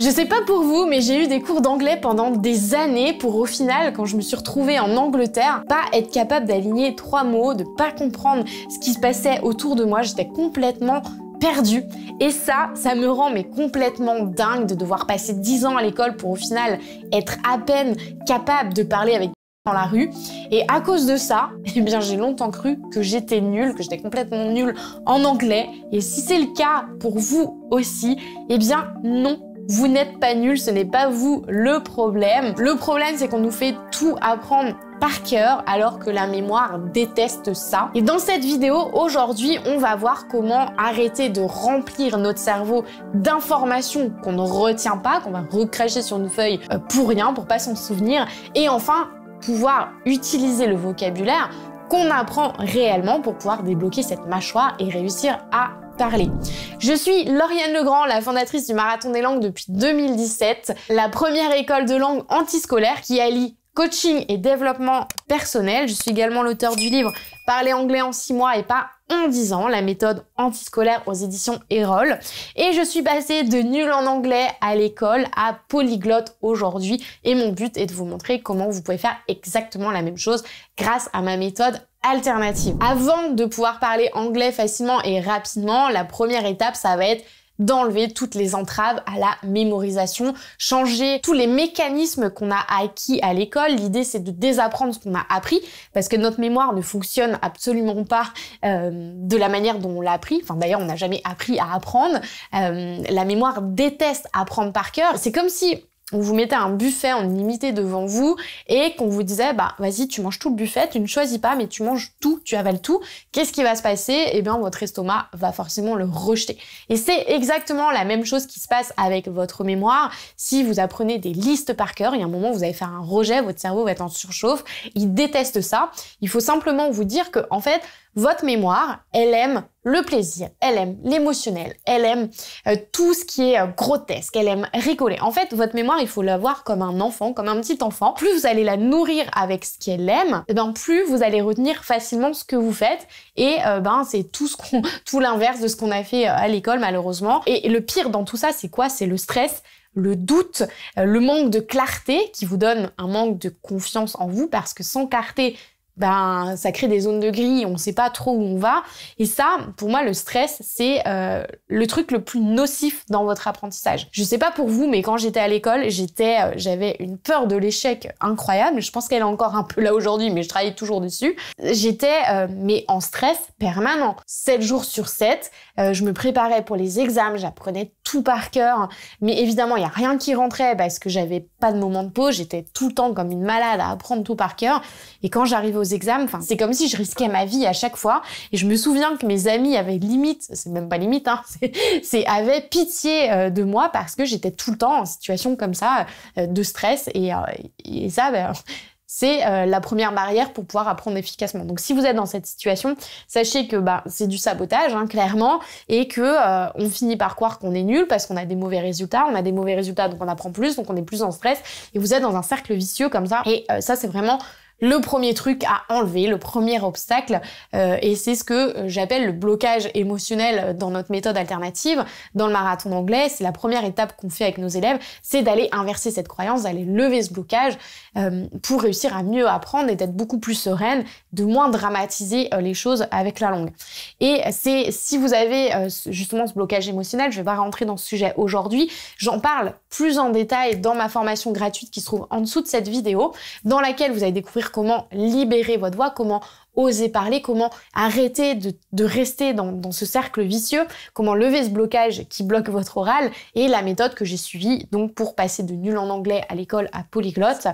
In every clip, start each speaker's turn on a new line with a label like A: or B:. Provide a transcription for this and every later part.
A: Je sais pas pour vous, mais j'ai eu des cours d'anglais pendant des années pour au final, quand je me suis retrouvée en Angleterre, pas être capable d'aligner trois mots, de pas comprendre ce qui se passait autour de moi, j'étais complètement perdue. Et ça, ça me rend mais complètement dingue de devoir passer 10 ans à l'école pour au final être à peine capable de parler avec dans la rue. Et à cause de ça, eh bien, j'ai longtemps cru que j'étais nulle, que j'étais complètement nulle en anglais. Et si c'est le cas pour vous aussi, eh bien, non, vous n'êtes pas nul, ce n'est pas vous le problème. Le problème, c'est qu'on nous fait tout apprendre par cœur alors que la mémoire déteste ça. Et dans cette vidéo, aujourd'hui, on va voir comment arrêter de remplir notre cerveau d'informations qu'on ne retient pas, qu'on va recracher sur une feuille euh, pour rien, pour pas s'en souvenir. Et enfin, pouvoir utiliser le vocabulaire qu'on apprend réellement pour pouvoir débloquer cette mâchoire et réussir à parler. Je suis Lauriane Legrand, la fondatrice du Marathon des langues depuis 2017, la première école de langue antiscolaire qui allie coaching et développement personnel. Je suis également l'auteur du livre Parler anglais en 6 mois et pas en 10 ans, la méthode antiscolaire aux éditions Erol. Et je suis passée de nul en anglais à l'école à polyglotte aujourd'hui. Et mon but est de vous montrer comment vous pouvez faire exactement la même chose grâce à ma méthode alternative. Avant de pouvoir parler anglais facilement et rapidement, la première étape, ça va être d'enlever toutes les entraves à la mémorisation, changer tous les mécanismes qu'on a acquis à l'école. L'idée, c'est de désapprendre ce qu'on a appris, parce que notre mémoire ne fonctionne absolument pas euh, de la manière dont on l'a appris. Enfin, d'ailleurs, on n'a jamais appris à apprendre. Euh, la mémoire déteste apprendre par cœur. C'est comme si on vous mettait un buffet en limité devant vous et qu'on vous disait bah vas-y tu manges tout le buffet, tu ne choisis pas mais tu manges tout, tu avales tout. Qu'est-ce qui va se passer Eh bien votre estomac va forcément le rejeter. Et c'est exactement la même chose qui se passe avec votre mémoire. Si vous apprenez des listes par cœur, il y a un moment vous allez faire un rejet, votre cerveau va être en surchauffe, il déteste ça. Il faut simplement vous dire que en fait votre mémoire, elle aime le plaisir, elle aime l'émotionnel, elle aime euh, tout ce qui est euh, grotesque, elle aime rigoler. En fait, votre mémoire, il faut la voir comme un enfant, comme un petit enfant. Plus vous allez la nourrir avec ce qu'elle aime, eh ben plus vous allez retenir facilement ce que vous faites. Et euh, ben c'est tout tout l'inverse de ce qu'on a fait à l'école malheureusement. Et le pire dans tout ça, c'est quoi C'est le stress le doute, le manque de clarté qui vous donne un manque de confiance en vous parce que sans clarté, ben ça crée des zones de gris, on ne sait pas trop où on va. Et ça, pour moi, le stress, c'est euh, le truc le plus nocif dans votre apprentissage. Je sais pas pour vous, mais quand j'étais à l'école, j'étais, euh, j'avais une peur de l'échec incroyable. Je pense qu'elle est encore un peu là aujourd'hui, mais je travaille toujours dessus. J'étais euh, mais en stress permanent, 7 jours sur 7. je me préparais pour les examens, j'apprenais tout par cœur. Mais évidemment, il y a rien qui rentrait parce que j'avais pas de moment de pause. J'étais tout le temps comme une malade à apprendre tout par cœur. Et quand j'arrivais aux examens, enfin, c'est comme si je risquais ma vie à chaque fois. Et je me souviens que mes amis avaient limite, c'est même pas limite, hein, c'est avaient pitié euh, de moi parce que j'étais tout le temps en situation comme ça euh, de stress. Et, euh, et ça, ben, c'est euh, la première barrière pour pouvoir apprendre efficacement. Donc si vous êtes dans cette situation, sachez que bah, c'est du sabotage, hein, clairement, et que euh, on finit par croire qu'on est nul parce qu'on a des mauvais résultats, on a des mauvais résultats, donc on apprend plus, donc on est plus en stress, et vous êtes dans un cercle vicieux comme ça. Et euh, ça, c'est vraiment le premier truc à enlever, le premier obstacle. Euh, et c'est ce que euh, j'appelle le blocage émotionnel dans notre méthode alternative. Dans le marathon anglais, c'est la première étape qu'on fait avec nos élèves, c'est d'aller inverser cette croyance, d'aller lever ce blocage euh, pour réussir à mieux apprendre et d'être beaucoup plus sereine, de moins dramatiser les choses avec la langue. Et c'est si vous avez justement ce blocage émotionnel, je vais pas rentrer dans ce sujet aujourd'hui, j'en parle plus en détail dans ma formation gratuite qui se trouve en dessous de cette vidéo, dans laquelle vous allez découvrir comment libérer votre voix, comment oser parler, comment arrêter de, rester dans, ce cercle vicieux, comment lever ce blocage qui bloque votre oral et la méthode que j'ai suivie donc pour passer de nul en anglais à l'école à polyglotte.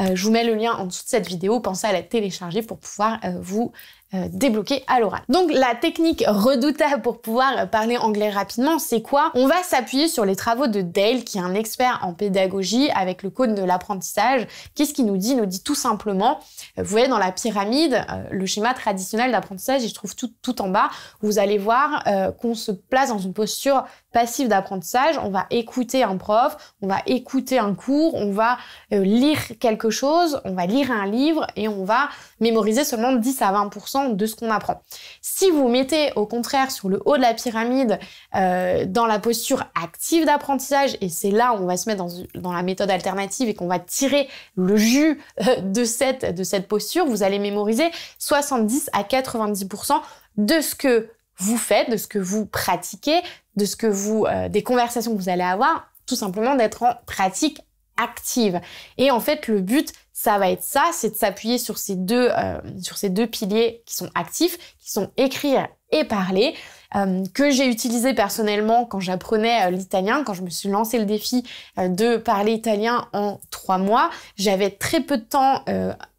A: Euh, je vous mets le lien en dessous de cette vidéo, pensez à la télécharger pour pouvoir euh, vous débloqué euh, débloquer à l'oral. Donc la technique redoutable pour pouvoir parler anglais rapidement, c'est quoi On va s'appuyer sur les travaux de Dale, qui est un expert en pédagogie avec le code de l'apprentissage. Qu'est-ce qu'il nous dit Il nous dit tout simplement, euh, vous voyez dans la pyramide, euh, le schéma traditionnel d'apprentissage, il se trouve tout, en bas. Vous allez voir qu'on se place dans une posture passif d'apprentissage, on va écouter un prof, on va écouter un cours, on va euh, lire quelque chose, on va lire un livre et on va mémoriser seulement 10 à 20% de ce qu'on apprend. Si vous mettez au contraire sur le haut de la pyramide euh, dans la posture active d'apprentissage, et c'est là où on va se mettre dans, la méthode alternative et qu'on va tirer le jus euh, de cette, de cette posture, vous allez mémoriser 70 à 90% de ce que vous faites, de ce que vous pratiquez, de ce que vous, euh, des conversations que vous allez avoir, tout simplement d'être en pratique active. Et en fait, le but, ça va être ça, c'est de s'appuyer sur ces deux, euh, sur ces deux piliers qui sont actifs, qui sont écrire et parler, euh, que j'ai utilisé personnellement quand j'apprenais l'italien, quand je me suis lancé le défi de parler italien en trois mois. J'avais très peu de temps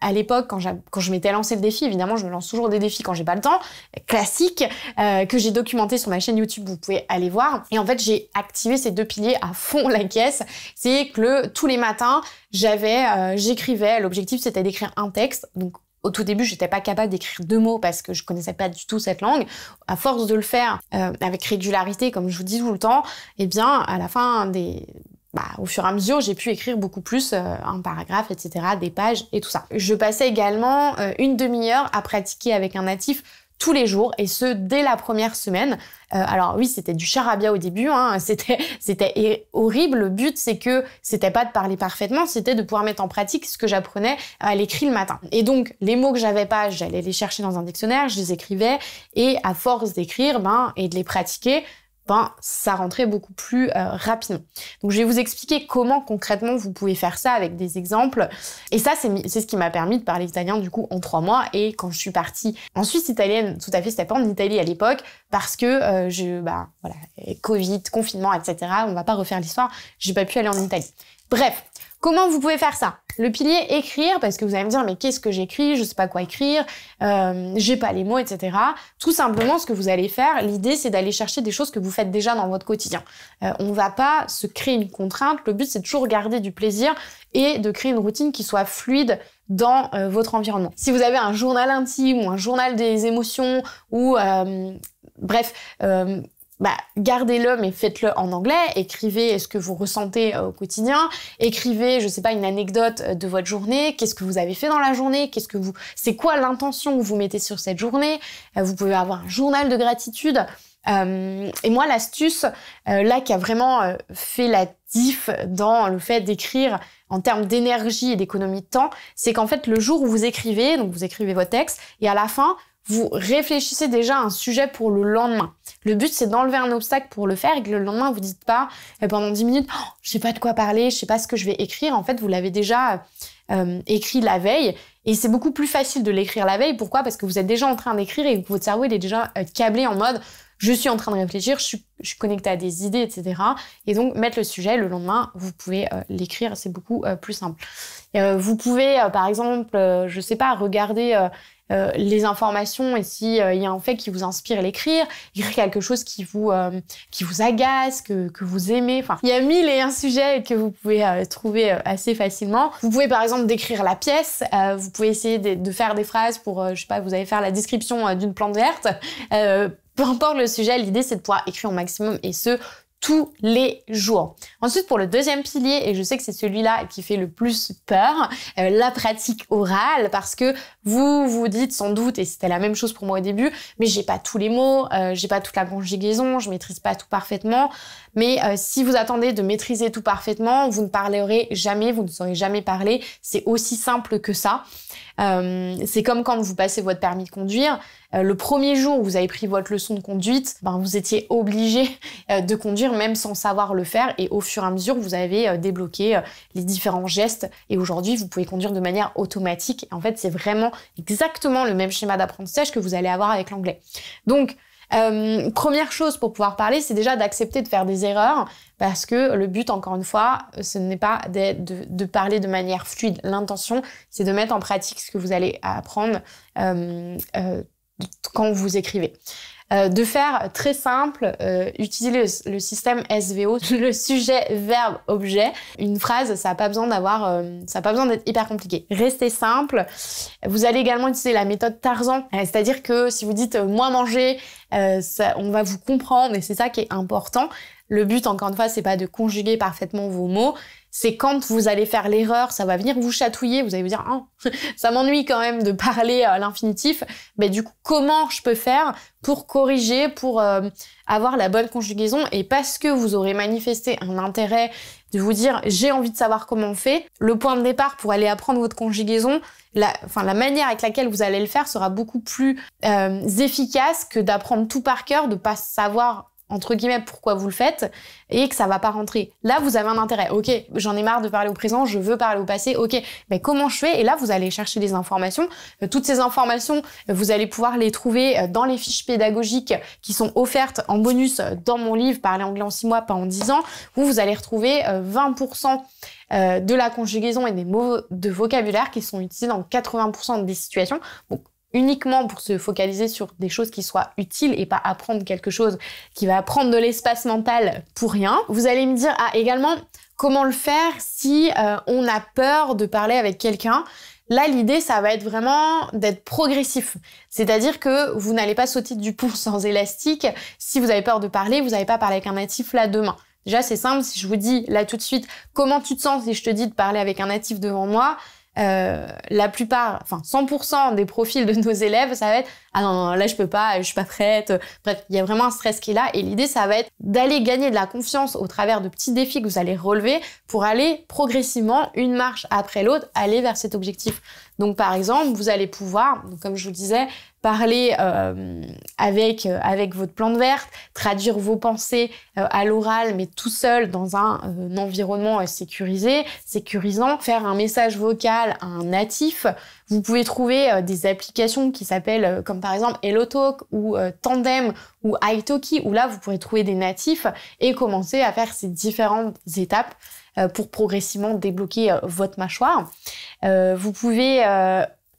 A: à l'époque, quand, je m'étais lancé le défi, évidemment, je me lance toujours des défis quand j'ai pas le temps, classique, euh, que j'ai documenté sur ma chaîne YouTube, vous pouvez aller voir. Et en fait, j'ai activé ces deux piliers à fond la caisse. C'est que tous les matins, j'avais, euh, j'écrivais, l'objectif c'était d'écrire un texte, donc au tout début, j'étais pas capable d'écrire deux mots parce que je connaissais pas du tout cette langue. À force de le faire euh, avec régularité, comme je vous dis tout le temps, eh bien, à la fin des, bah, au fur et à mesure, j'ai pu écrire beaucoup plus, euh, un paragraphe, etc., des pages et tout ça. Je passais également euh, une demi-heure à pratiquer avec un natif tous les jours et ce dès la première semaine. Euh, alors oui, c'était du charabia au début, hein, c'était c'était horrible. Le but c'est que c'était pas de parler parfaitement, c'était de pouvoir mettre en pratique ce que j'apprenais à l'écrit le matin. Et donc les mots que j'avais pas, j'allais les chercher dans un dictionnaire, je les écrivais et à force d'écrire, ben et de les pratiquer, ben, ça rentrait beaucoup plus euh, rapidement. Donc je vais vous expliquer comment concrètement vous pouvez faire ça avec des exemples. Et ça, c'est ce qui m'a permis de parler italien du coup en trois mois. Et quand je suis partie en Suisse italienne, tout à fait, c'était pas en Italie à l'époque, parce que euh, je, ben, voilà, Covid, confinement, etc. On va pas refaire l'histoire. J'ai pas pu aller en Italie. Bref, Comment vous pouvez faire ça Le pilier écrire, parce que vous allez me dire, mais qu'est-ce que j'écris Je sais pas quoi écrire, euh, j'ai pas les mots, etc. Tout simplement, ce que vous allez faire, l'idée, c'est d'aller chercher des choses que vous faites déjà dans votre quotidien. On euh, on va pas se créer une contrainte. Le but, c'est toujours garder du plaisir et de créer une routine qui soit fluide dans euh, votre environnement. Si vous avez un journal intime ou un journal des émotions ou euh, bref, bah, gardez-le, mais faites-le en anglais. Écrivez ce que vous ressentez euh, au quotidien. Écrivez, je sais pas, une anecdote euh, de votre journée. Qu'est-ce que vous avez fait dans la journée Qu'est-ce que vous, c'est quoi l'intention que vous mettez sur cette journée euh, Vous pouvez avoir un journal de gratitude. Euh, et moi, l'astuce là qui a vraiment fait la diff dans le fait d'écrire en termes d'énergie et d'économie de temps, c'est qu'en fait, le jour où vous écrivez, donc vous écrivez votre texte, et à la fin, vous réfléchissez déjà à un sujet pour le lendemain. Le but, c'est d'enlever un obstacle pour le faire et que le lendemain, vous dites pas euh, pendant 10 minutes, Je oh, je sais pas de quoi parler, je sais pas ce que je vais écrire. En fait, vous l'avez déjà euh, écrit la veille et c'est beaucoup plus facile de l'écrire la veille. Pourquoi Parce que vous êtes déjà en train d'écrire et que votre cerveau est déjà euh, câblé en mode je suis en train de réfléchir, je suis, connecté à des idées, etc. Et donc, mettre le sujet le lendemain, vous pouvez l'écrire, c'est beaucoup plus simple. vous pouvez, par exemple, je sais pas, regarder euh, les informations et s'il euh, il y a un fait qui vous inspire à l'écrire, écrire quelque chose qui vous, euh, qui vous agace, que, vous aimez. Enfin, il y a mille et un sujets que vous pouvez trouver assez facilement. Vous pouvez par exemple décrire la pièce, vous pouvez essayer de, faire des phrases pour, je sais pas, vous allez faire la description d'une plante verte peu importe le sujet, l'idée c'est de pouvoir écrire au maximum et ce, tous les jours. Ensuite, pour le deuxième pilier, et je sais que c'est celui-là qui fait le plus peur, euh, la pratique orale, parce que vous vous dites sans doute, et c'était la même chose pour moi au début, mais j'ai pas tous les mots, euh, j'ai pas toute la conjugaison, je maîtrise pas tout parfaitement. Mais euh, si vous attendez de maîtriser tout parfaitement, vous ne parlerez jamais, vous ne saurez jamais parler. C'est aussi simple que ça. c'est comme quand vous passez votre permis de conduire. Euh, le premier jour vous avez pris votre leçon de conduite, ben, vous étiez obligé euh, de conduire même sans savoir le faire et au fur et à mesure, vous avez euh, débloqué les différents gestes et aujourd'hui, vous pouvez conduire de manière automatique. En fait, c'est vraiment exactement le même schéma d'apprentissage que vous allez avoir avec l'anglais. Donc, première chose pour pouvoir parler, c'est déjà d'accepter de faire des erreurs, parce que le but, encore une fois, ce n'est pas de, parler de manière fluide. L'intention, c'est de mettre en pratique ce que vous allez apprendre quand vous écrivez. Euh, de faire très simple, euh, utilisez le, système SVO, le sujet, verbe, objet. Une phrase, ça n'a pas besoin d'avoir, euh, ça pas besoin d'être hyper compliqué. Restez simple. Vous allez également utiliser la méthode Tarzan, c'est-à-dire que si vous dites moi manger, on va vous comprendre et c'est ça qui est important. Le but, encore une fois, c'est pas de conjuguer parfaitement vos mots. C'est quand vous allez faire l'erreur, ça va venir vous chatouiller. Vous allez vous dire, hein, ça m'ennuie quand même de parler à euh, l'infinitif. Mais du coup, comment je peux faire pour corriger, pour euh, avoir la bonne conjugaison Et parce que vous aurez manifesté un intérêt de vous dire, j'ai envie de savoir comment on fait. Le point de départ pour aller apprendre votre conjugaison, la, la manière avec laquelle vous allez le faire sera beaucoup plus euh, efficace que d'apprendre tout par cœur, de pas savoir entre guillemets, pourquoi vous le faites, et que ça va pas rentrer. Là, vous avez un intérêt. Ok, j'en ai marre de parler au présent, je veux parler au passé. Ok, mais comment je fais Et là, vous allez chercher des informations. Euh, toutes ces informations, euh, vous allez pouvoir les trouver euh, dans les fiches pédagogiques qui sont offertes en bonus dans mon livre Parler anglais en 6 mois, pas en 10 ans, où vous allez retrouver 20% de la conjugaison et des mots de vocabulaire qui sont utilisés dans 80% des situations. Donc, uniquement pour se focaliser sur des choses qui soient utiles et pas apprendre quelque chose qui va prendre de l'espace mental pour rien. Vous allez me dire, ah également, comment le faire si euh, on a peur de parler avec quelqu'un Là, l'idée, ça va être vraiment d'être progressif. C'est-à-dire que vous n'allez pas sauter du pont sans élastique. Si vous avez peur de parler, vous n'allez pas parler avec un natif là demain. Déjà, c'est simple, si je vous dis là tout de suite comment tu te sens si je te dis de parler avec un natif devant moi, euh, la plupart, enfin 100% des profils de nos élèves, ça va être ah non, là je peux pas, je suis pas prête. Bref, il y a vraiment un stress qui est là et l'idée ça va être d'aller gagner de la confiance au travers de petits défis que vous allez relever pour aller progressivement une marche après l'autre aller vers cet objectif. Donc par exemple, vous allez pouvoir, comme je vous disais, parler euh, avec, euh, avec votre plante verte, traduire vos pensées euh, à l'oral, mais tout seul dans un, environnement sécurisé, sécurisant, faire un message vocal à un natif. Vous pouvez trouver des applications qui s'appellent comme par exemple HelloTalk ou Tandem ou Italki, où là vous pourrez trouver des natifs et commencer à faire ces différentes étapes pour progressivement débloquer votre mâchoire. vous pouvez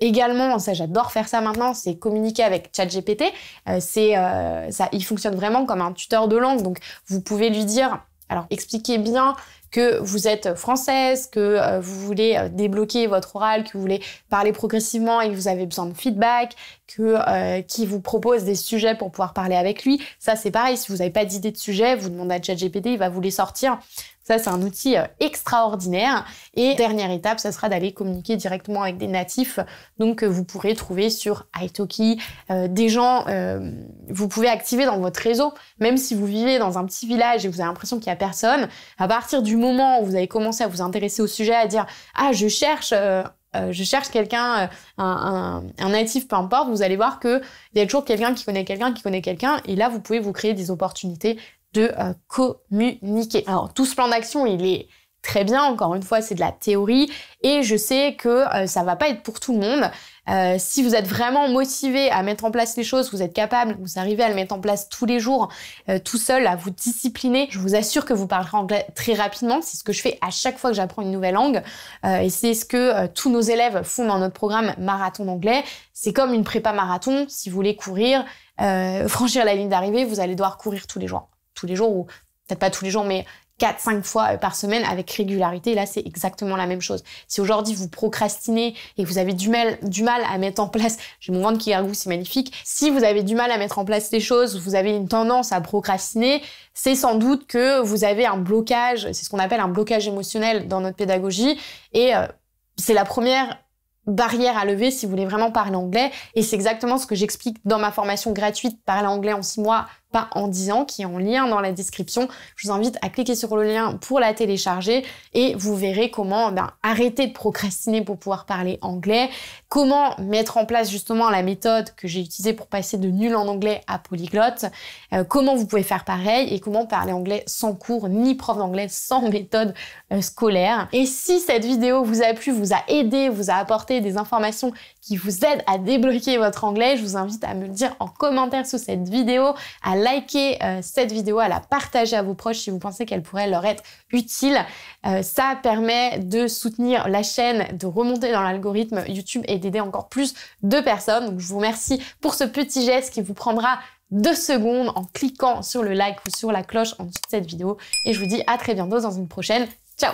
A: également, ça j'adore faire ça maintenant, c'est communiquer avec ChatGPT. Euh, euh, ça, il fonctionne vraiment comme un tuteur de langue. Donc vous pouvez lui dire, alors expliquez bien que vous êtes française, que euh, vous voulez débloquer votre oral, que vous voulez parler progressivement et que vous avez besoin de feedback, que qui vous propose des sujets pour pouvoir parler avec lui. Ça c'est pareil, si vous n'avez pas d'idée de sujet, vous demandez à ChatGPT, il va vous les sortir. Ça, c'est un outil euh, extraordinaire. Et dernière étape, ça sera d'aller communiquer directement avec des natifs, donc euh, vous pourrez trouver sur Italki, euh, des gens, vous pouvez activer dans votre réseau, même si vous vivez dans un petit village et vous avez l'impression qu'il n'y a personne, à partir du moment où vous avez commencé à vous intéresser au sujet, à dire, ah, je cherche... je cherche quelqu'un, un, natif, peu importe, vous allez voir qu'il y a toujours quelqu'un qui connaît quelqu'un qui connaît quelqu'un, et là, vous pouvez vous créer des opportunités de euh, communiquer. Alors tout ce plan d'action, il est très bien, encore une fois, c'est de la théorie et je sais que euh, ça va pas être pour tout le monde. Euh, si vous êtes vraiment motivé à mettre en place les choses, vous êtes capable, vous arrivez à le mettre en place tous les jours, euh, tout seul, à vous discipliner, je vous assure que vous parlerez anglais très rapidement. C'est ce que je fais à chaque fois que j'apprends une nouvelle langue euh, et c'est ce que tous nos élèves font dans notre programme marathon d'anglais. C'est comme une prépa marathon, si vous voulez courir, franchir la ligne d'arrivée, vous allez devoir courir tous les jours tous les jours, ou peut-être pas tous les jours, mais 4-5 fois euh, par semaine avec régularité. Là, c'est exactement la même chose. Si aujourd'hui vous procrastinez et vous avez du mal, du mal à mettre en place, j'ai mon ventre qui gargouille, c'est magnifique. Si vous avez du mal à mettre en place les choses, vous avez une tendance à procrastiner, c'est sans doute que vous avez un blocage, c'est ce qu'on appelle un blocage émotionnel dans notre pédagogie. Et euh, c'est la première barrière à lever si vous voulez vraiment parler anglais. Et c'est exactement ce que j'explique dans ma formation gratuite Parler anglais en six mois pas en disant, qui est en lien dans la description. Je vous invite à cliquer sur le lien pour la télécharger et vous verrez comment ben, arrêter de procrastiner pour pouvoir parler anglais, comment mettre en place justement la méthode que j'ai utilisée pour passer de nul en anglais à polyglotte, euh, comment vous pouvez faire pareil et comment parler anglais sans cours ni prof d'anglais, sans méthode euh, scolaire. Et si cette vidéo vous a plu, vous a aidé, vous a apporté des informations qui vous aide à débloquer votre anglais, je vous invite à me le dire en commentaire sous cette vidéo, à liker euh, cette vidéo, à la partager à vos proches si vous pensez qu'elle pourrait leur être utile. Euh, ça permet de soutenir la chaîne, de remonter dans l'algorithme YouTube et d'aider encore plus de personnes. Donc je vous remercie pour ce petit geste qui vous prendra deux secondes en cliquant sur le like ou sur la cloche en dessous de cette vidéo. Et je vous dis à très bientôt dans une prochaine. Ciao